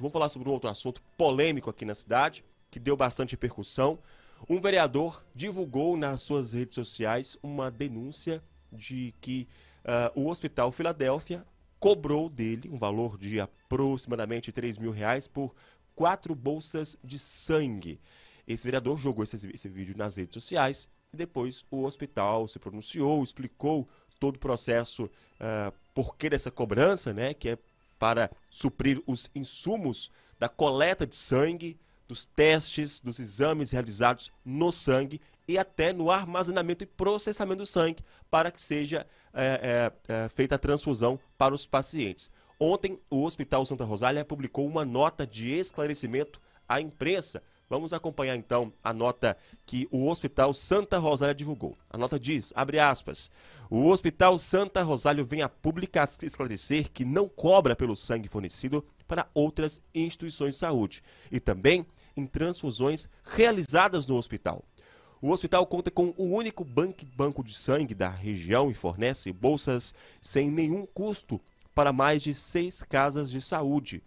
Vamos falar sobre um outro assunto polêmico aqui na cidade, que deu bastante repercussão. Um vereador divulgou nas suas redes sociais uma denúncia de que uh, o Hospital Filadélfia cobrou dele um valor de aproximadamente 3 mil reais por quatro bolsas de sangue. Esse vereador jogou esse, esse vídeo nas redes sociais e depois o hospital se pronunciou, explicou todo o processo, uh, ah, por que dessa cobrança, né, que é para suprir os insumos da coleta de sangue, dos testes, dos exames realizados no sangue e até no armazenamento e processamento do sangue para que seja é, é, é, feita a transfusão para os pacientes. Ontem, o Hospital Santa Rosália publicou uma nota de esclarecimento à imprensa Vamos acompanhar então a nota que o Hospital Santa Rosália divulgou. A nota diz, abre aspas, o Hospital Santa Rosália vem a público esclarecer que não cobra pelo sangue fornecido para outras instituições de saúde e também em transfusões realizadas no hospital. O hospital conta com o único banco de sangue da região e fornece bolsas sem nenhum custo para mais de seis casas de saúde.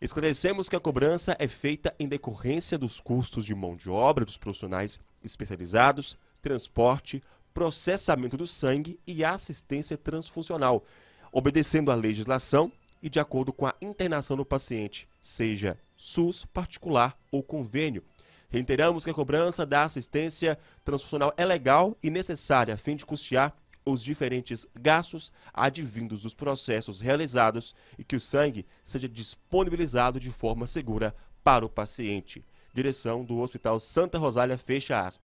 Esclarecemos que a cobrança é feita em decorrência dos custos de mão de obra dos profissionais especializados, transporte, processamento do sangue e assistência transfuncional, obedecendo à legislação e de acordo com a internação do paciente, seja SUS, particular ou convênio. Reiteramos que a cobrança da assistência transfuncional é legal e necessária a fim de custear os diferentes gastos advindos dos processos realizados e que o sangue seja disponibilizado de forma segura para o paciente. Direção do Hospital Santa Rosália fecha aspas.